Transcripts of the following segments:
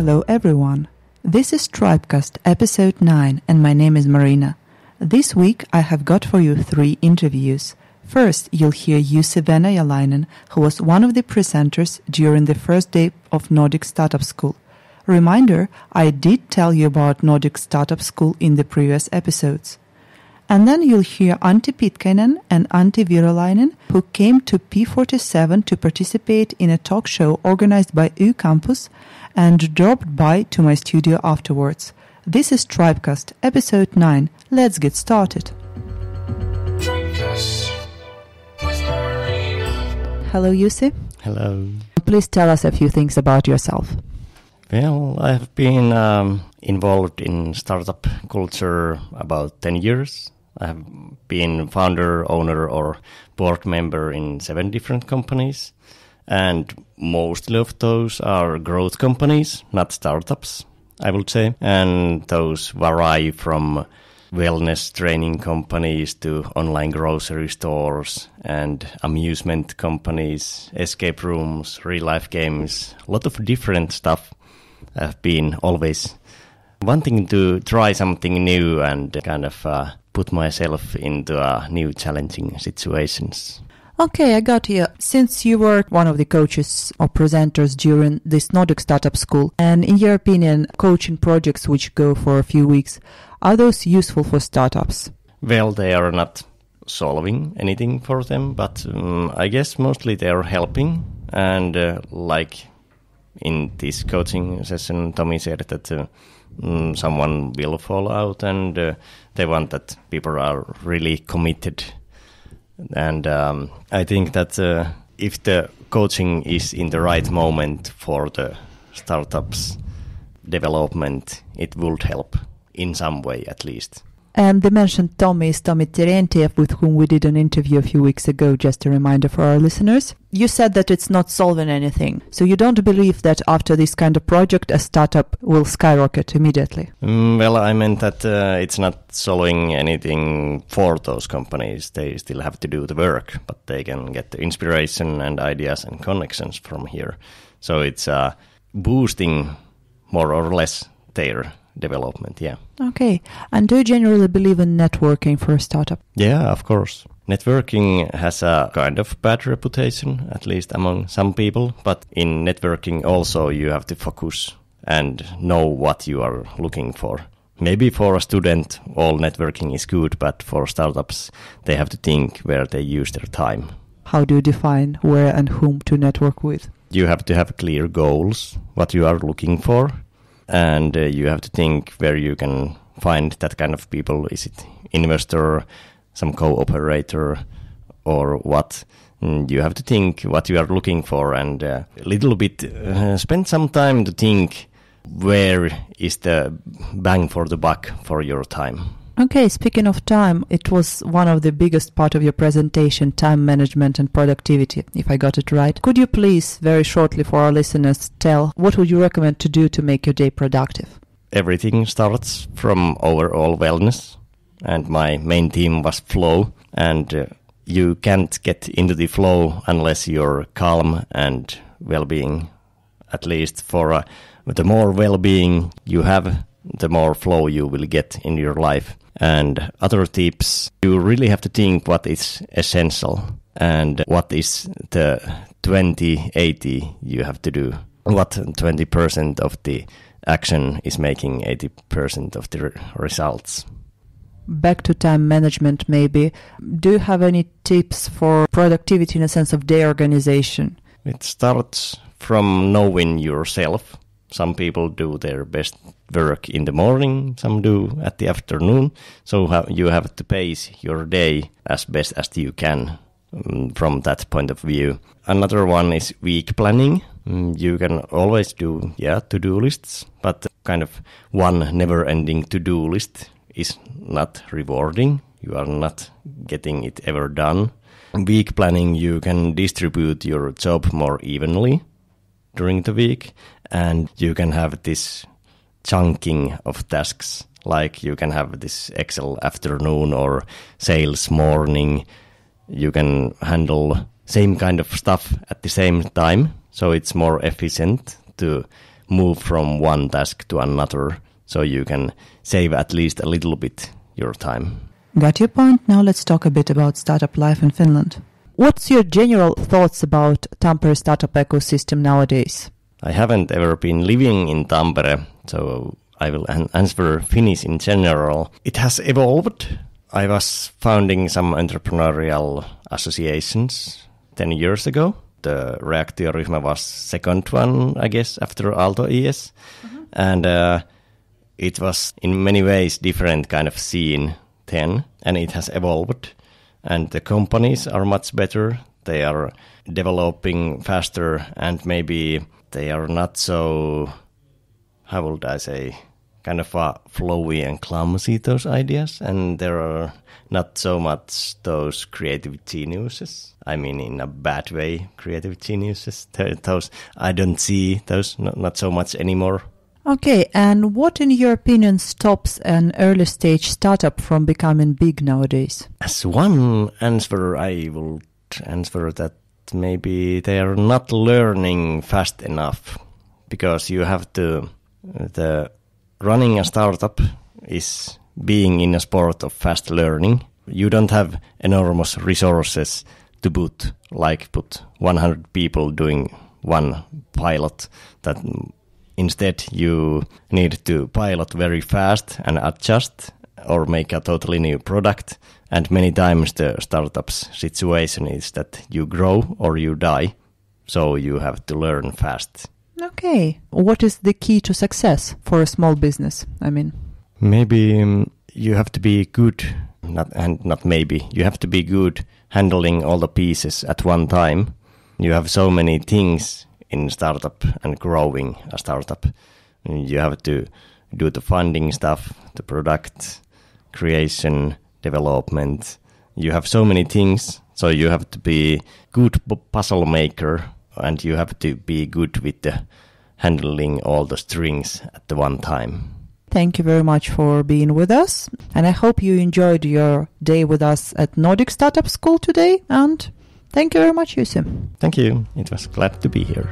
hello everyone. This is Tribecast episode 9 and my name is Marina. This week I have got for you three interviews. First, you'll hear Jussi Jalainen, who was one of the presenters during the first day of Nordic Startup School. Reminder, I did tell you about Nordic Startup School in the previous episodes. And then you'll hear Antti Pitkainen and Antti Virolainen, who came to P47 to participate in a talk show organized by U Campus and dropped by to my studio afterwards. This is Tribecast, episode 9. Let's get started. Hello, Yussi. Hello. Please tell us a few things about yourself. Well, I've been um, involved in startup culture about 10 years. I've been founder, owner, or board member in seven different companies. And mostly of those are growth companies, not startups, I would say. And those vary from wellness training companies to online grocery stores and amusement companies, escape rooms, real life games, a lot of different stuff. I've been always wanting to try something new and kind of uh, put myself into uh, new challenging situations. Okay, I got you. Since you were one of the coaches or presenters during this Nordic Startup School, and in your opinion, coaching projects which go for a few weeks, are those useful for startups? Well, they are not solving anything for them, but um, I guess mostly they are helping. And uh, like in this coaching session, Tommy said that uh, mm, someone will fall out, and uh, they want that people are really committed and um, I think that uh, if the coaching is in the right moment for the startups development, it would help in some way at least. And they mentioned Tommy is Tommy Terentiev, with whom we did an interview a few weeks ago, just a reminder for our listeners. You said that it's not solving anything. So you don't believe that after this kind of project, a startup will skyrocket immediately? Mm, well, I meant that uh, it's not solving anything for those companies. They still have to do the work, but they can get the inspiration and ideas and connections from here. So it's uh, boosting more or less their development. Yeah. Okay. And do you generally believe in networking for a startup? Yeah, of course. Networking has a kind of bad reputation, at least among some people. But in networking, also, you have to focus and know what you are looking for. Maybe for a student, all networking is good, but for startups, they have to think where they use their time. How do you define where and whom to network with? You have to have clear goals, what you are looking for, and uh, you have to think where you can find that kind of people. Is it investor, some co-operator, or what? And mm, you have to think what you are looking for and uh, a uh, little bit uh, spend some time to think where is the bang for the buck for your time. Okay, speaking of time, it was one of the biggest part of your presentation, time management and productivity, if I got it right. Could you please, very shortly for our listeners, tell what would you recommend to do to make your day productive? Everything starts from overall wellness, and my main theme was flow, and uh, you can't get into the flow unless you're calm and well-being. At least for uh, the more well-being you have, the more flow you will get in your life. And other tips, you really have to think what is essential and what is the 2080 you have to do. What 20% of the action is making 80% of the results. Back to time management, maybe. Do you have any tips for productivity in a sense of day organization? It starts from knowing yourself. Some people do their best work in the morning, some do at the afternoon. So you have to pace your day as best as you can mm, from that point of view. Another one is week planning. Mm, you can always do, yeah, to do lists, but kind of one never ending to do list is not rewarding. You are not getting it ever done. Week planning, you can distribute your job more evenly during the week, and you can have this chunking of tasks. Like you can have this Excel afternoon or sales morning. You can handle same kind of stuff at the same time. So it's more efficient to move from one task to another. So you can save at least a little bit your time. Got your point. Now let's talk a bit about startup life in Finland. What's your general thoughts about Tampere startup ecosystem nowadays? I haven't ever been living in Tampere, so I will answer Finnish in general. It has evolved. I was founding some entrepreneurial associations 10 years ago. The Reaktioryhmä was second one, I guess, after Alto ES. Mm-hmm. And uh, it was in many ways different kind of scene then, and it has evolved. And the companies are much better. They are developing faster and maybe they are not so how would I say, kind of a flowy and clumsy those ideas, and there are not so much those creative geniuses. I mean, in a bad way, creative geniuses. Those I don't see those not, not so much anymore. Okay, and what, in your opinion, stops an early stage startup from becoming big nowadays? As one answer, I would answer that maybe they are not learning fast enough because you have to the running a startup is being in a sport of fast learning. You don't have enormous resources to boot, like put 100 people doing one pilot. That instead you need to pilot very fast and adjust or make a totally new product. And many times the startup's situation is that you grow or you die. So you have to learn fast. Okay. What is the key to success for a small business? I mean, maybe um, you have to be good, not, and not maybe, you have to be good handling all the pieces at one time. You have so many things in startup and growing a startup. You have to do the funding stuff, the product creation, development. You have so many things, so you have to be good puzzle maker and you have to be good with the handling all the strings at the one time. Thank you very much for being with us. And I hope you enjoyed your day with us at Nordic Startup School today. And thank you very much, Yusuf. Thank you. It was glad to be here.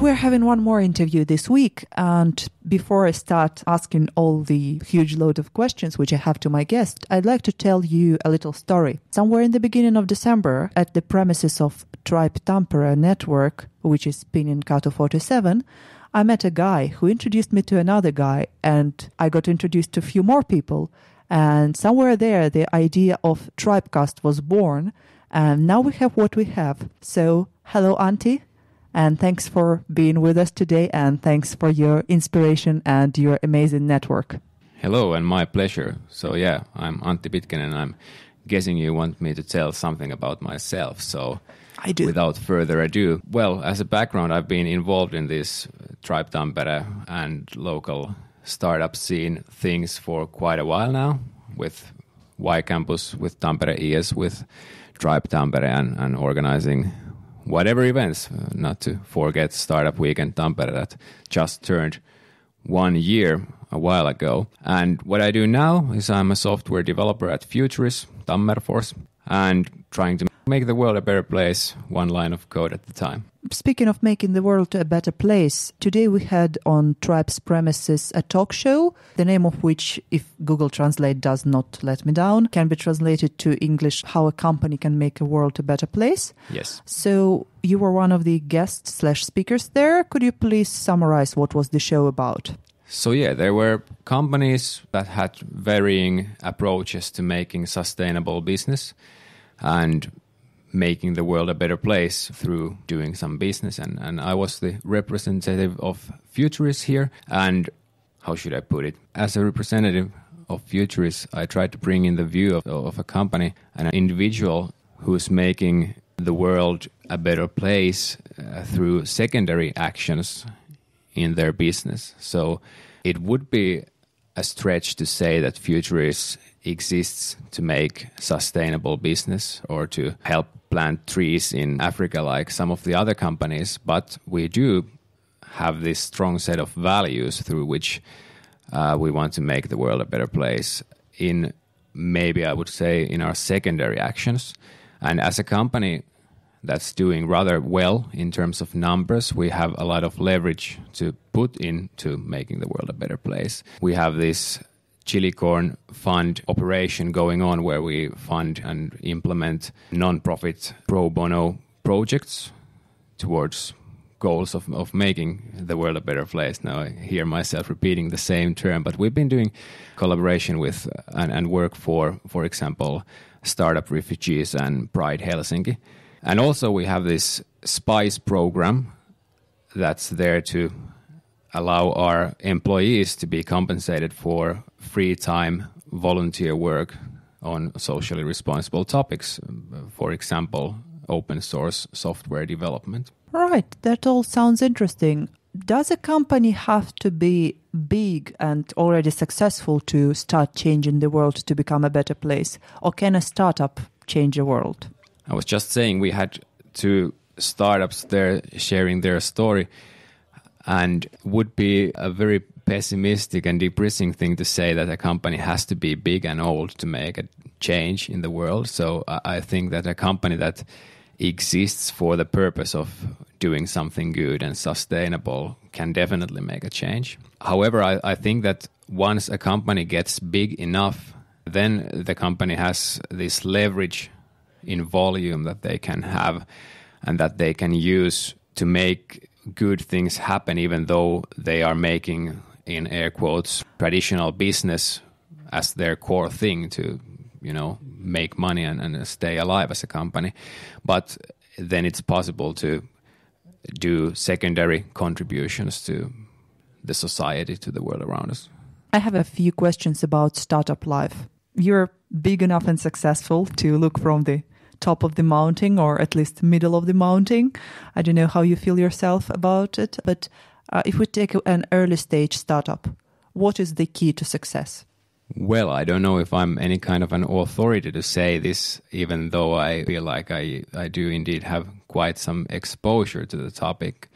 we're having one more interview this week. And before I start asking all the huge load of questions which I have to my guest, I'd like to tell you a little story. Somewhere in the beginning of December, at the premises of Tribe Tampere Network, which is Pinin Kato 47, I met a guy who introduced me to another guy, and I got introduced to a few more people. And somewhere there, the idea of Tribecast was born. And now we have what we have. So, hello, Auntie. And thanks for being with us today. And thanks for your inspiration and your amazing network. Hello, and my pleasure. So, yeah, I'm Antti Pitkin, and I'm guessing you want me to tell something about myself. So, I do. Without further ado, well, as a background, I've been involved in this Tribe Tampere and local startup scene things for quite a while now with Y Campus, with Tampere ES, with Tribe Tampere, and, and organizing whatever events, uh, not to forget Startup Weekend Tampere that just turned one year a while ago. And what I do now is I'm a software developer at Futuris, Tammerfors, and trying to make the world a better place, one line of code at the time. Speaking of making the world a better place, today we had on Tribe's premises a talk show, the name of which, if Google Translate does not let me down, can be translated to English How a Company Can Make a World a Better Place. Yes. So you were one of the guests slash speakers there. Could you please summarize what was the show about? So yeah, there were companies that had varying approaches to making sustainable business and making the world a better place through doing some business. And, and I was the representative of futurists here. And how should I put it? As a representative of futurists, I tried to bring in the view of, of a company and an individual who's making the world a better place uh, through secondary actions in their business. So it would be a stretch to say that futurists exists to make sustainable business or to help plant trees in Africa like some of the other companies, but we do have this strong set of values through which uh, we want to make the world a better place in maybe I would say in our secondary actions. And as a company that's doing rather well in terms of numbers, we have a lot of leverage to put into making the world a better place. We have this Chilicorn fund operation going on where we fund and implement non-profit pro bono projects towards goals of, of making the world a better place. Now I hear myself repeating the same term, but we've been doing collaboration with and, and work for, for example, startup refugees and Pride Helsinki. And also we have this SPICE program that's there to allow our employees to be compensated for free time volunteer work on socially responsible topics, for example, open source software development. Right, that all sounds interesting. Does a company have to be big and already successful to start changing the world to become a better place? Or can a startup change the world? I was just saying we had two startups there sharing their story and would be a very pessimistic and depressing thing to say that a company has to be big and old to make a change in the world. So I think that a company that exists for the purpose of doing something good and sustainable can definitely make a change. However, I, I think that once a company gets big enough, then the company has this leverage in volume that they can have and that they can use to make good things happen even though they are making in air quotes traditional business as their core thing to you know make money and, and stay alive as a company but then it's possible to do secondary contributions to the society to the world around us i have a few questions about startup life you're big enough and successful to look from the top of the mountain or at least middle of the mountain. I don't know how you feel yourself about it, but uh, if we take an early stage startup, what is the key to success? Well, I don't know if I'm any kind of an authority to say this, even though I feel like I, I do indeed have quite some exposure to the topic.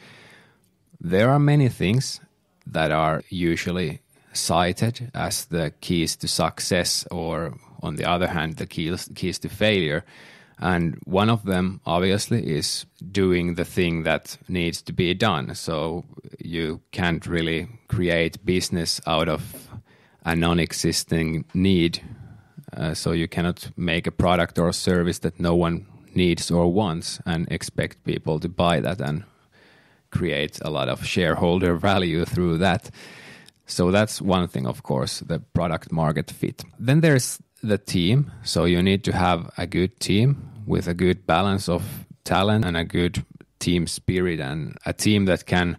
There are many things that are usually cited as the keys to success, or on the other hand, the keys, keys to failure. And one of them, obviously, is doing the thing that needs to be done. So you can't really create business out of a non existing need. Uh, so you cannot make a product or a service that no one needs or wants and expect people to buy that and create a lot of shareholder value through that. So that's one thing, of course, the product market fit. Then there's the team. So you need to have a good team with a good balance of talent and a good team spirit and a team that can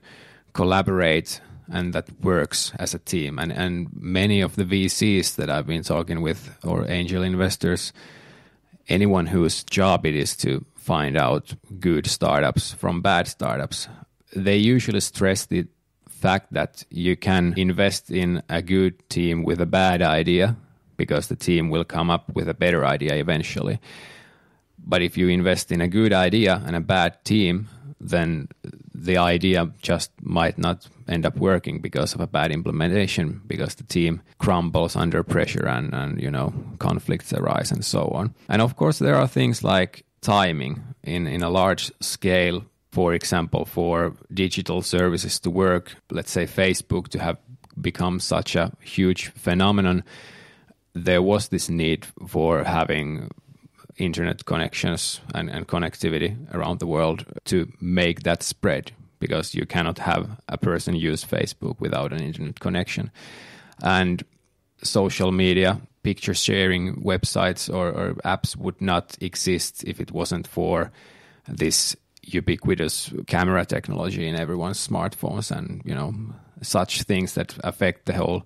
collaborate and that works as a team. And and many of the VCs that I've been talking with or angel investors, anyone whose job it is to find out good startups from bad startups, they usually stress the fact that you can invest in a good team with a bad idea because the team will come up with a better idea eventually. But if you invest in a good idea and a bad team, then the idea just might not end up working because of a bad implementation because the team crumbles under pressure and, and you know conflicts arise and so on and of course there are things like timing in in a large scale for example for digital services to work let's say facebook to have become such a huge phenomenon there was this need for having internet connections and, and connectivity around the world to make that spread because you cannot have a person use Facebook without an internet connection. And social media, picture sharing websites or, or, apps would not exist if it wasn't for this ubiquitous camera technology in everyone's smartphones and you know such things that affect the whole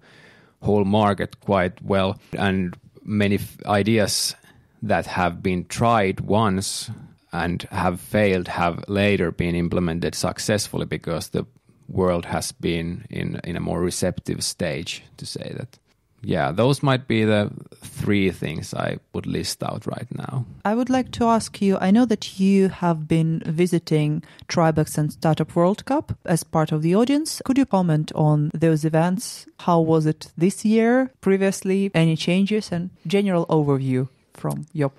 whole market quite well. And many f- ideas that have been tried once and have failed have later been implemented successfully because the world has been in in a more receptive stage to say that yeah, those might be the three things I would list out right now. I would like to ask you I know that you have been visiting Tribex and Startup World Cup as part of the audience. Could you comment on those events? How was it this year, previously? Any changes and general overview from your